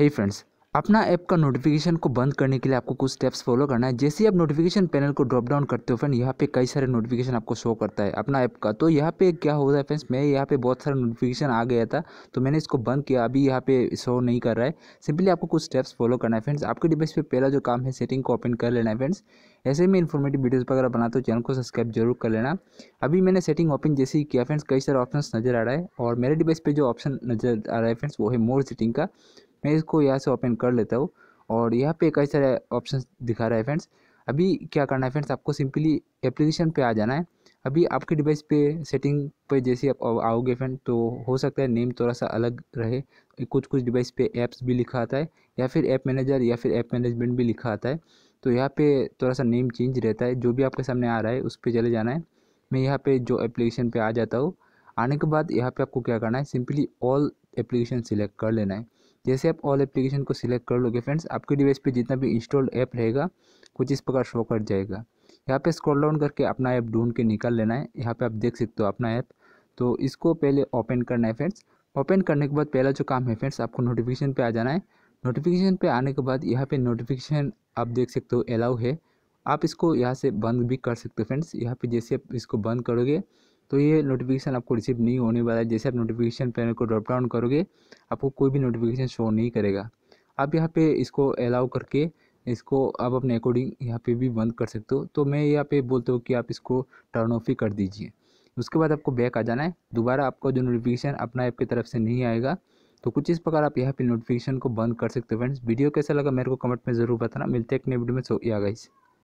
हे hey friends अपना app का notification को बंद करने के लिए आपको कुछ स्टेप्स फॉलो करना है जैसे ही आप नोटिफिकेशन पैनल को ड्रॉप डाउन करते हो फ्रेंड यहाँ पे कई सारे नोटिफिकेशन आपको शो करता है अपना ऐप का तो यहाँ पे क्या हो रहा है फ्रेंड्स मैं यहाँ पे बहुत सारा नोटिफिकेशन आ गया था तो मैंने इसको बंद किया अभी यहाँ पे शो नहीं कर रहा है सिंपली आपको कुछ स्टेप्स फॉलो करना है फ्रेंड्स आपके डिवाइस पर पहला जो काम है सेटिंग को ओपन कर लेना है फ्रेंड्स ऐसे में इन्फॉर्मेटिव वीडियोज़ वगैरह बनाते हो चैनल को सब्सक्राइब जरूर कर लेना अभी मैंने सेटिंग ओपन जैसे ही किया फ्रेंड्स कई सारे ऑप्शन नजर आ रहा है और मेरे डिवाइस पर जो ऑप्शन नजर आ रहा है फ्रेंड्स वो है मोर सेटिंग का मैं इसको यहाँ से ओपन कर लेता हूँ और यहाँ पे कई सारे ऑप्शन दिखा रहा है फ्रेंड्स अभी क्या करना है फ्रेंड्स आपको सिंपली एप्लीकेशन पे आ जाना है अभी आपके डिवाइस पे सेटिंग पे जैसे आप आओगे फ्रेंड तो हो सकता है नेम थोड़ा सा अलग रहे कुछ कुछ डिवाइस पे ऐप्स भी लिखा आता है या फिर ऐप मैनेजर या फिर ऐप मैनेजमेंट भी लिखा आता है तो यहाँ पे थोड़ा सा नेम चेंज रहता है जो भी आपके सामने आ रहा है उस पर चले जाना है मैं यहाँ पर जो एप्लीकेशन पर आ जाता हूँ आने के बाद यहाँ पर आपको क्या करना है सिंपली ऑल एप्लीकेशन सिलेक्ट कर लेना है जैसे आप ऑल एप्लीकेशन को सिलेक्ट कर लोगे फ्रेंड्स आपके डिवाइस पे जितना भी इंस्टॉल्ड ऐप रहेगा कुछ इस प्रकार शो कर जाएगा यहाँ पे स्क्रॉल डाउन करके अपना ऐप ढूंढ के निकाल लेना है यहाँ पे आप देख सकते हो अपना ऐप तो इसको पहले ओपन करना है फ्रेंड्स ओपन करने के बाद पहला जो काम है फ्रेंड्स आपको नोटिफिकेशन पर आ जाना है नोटिफिकेशन पर आने के बाद यहाँ पर नोटिफिकेशन आप देख सकते हो अलाउ है आप इसको यहाँ से बंद भी कर सकते हो फ्रेंड्स यहाँ पे जैसे आप इसको बंद करोगे तो ये नोटिफिकेशन आपको रिसीव नहीं होने वाला है जैसे आप नोटिफिकेशन पैनल को ड्रॉप डाउन करोगे आपको कोई भी नोटिफिकेशन शो नहीं करेगा आप यहाँ पे इसको अलाउ करके इसको आप अपने अकॉर्डिंग यहाँ पे भी बंद कर सकते हो तो मैं यहाँ पे बोलता हूँ कि आप इसको टर्न ऑफ ही कर दीजिए उसके बाद आपको बैक आ जाना है दोबारा आपका जो नोटिफिकेशन अपना ऐप की तरफ से नहीं आएगा तो कुछ इस प्रकार आप यहाँ पे नोटिफिकेशन को बंद कर सकते हो फ्रेंड्स वीडियो कैसा लगा मेरे को कमेंट में ज़रूर बताना मिलते हैं एक नए वीडियो में सो या गाइस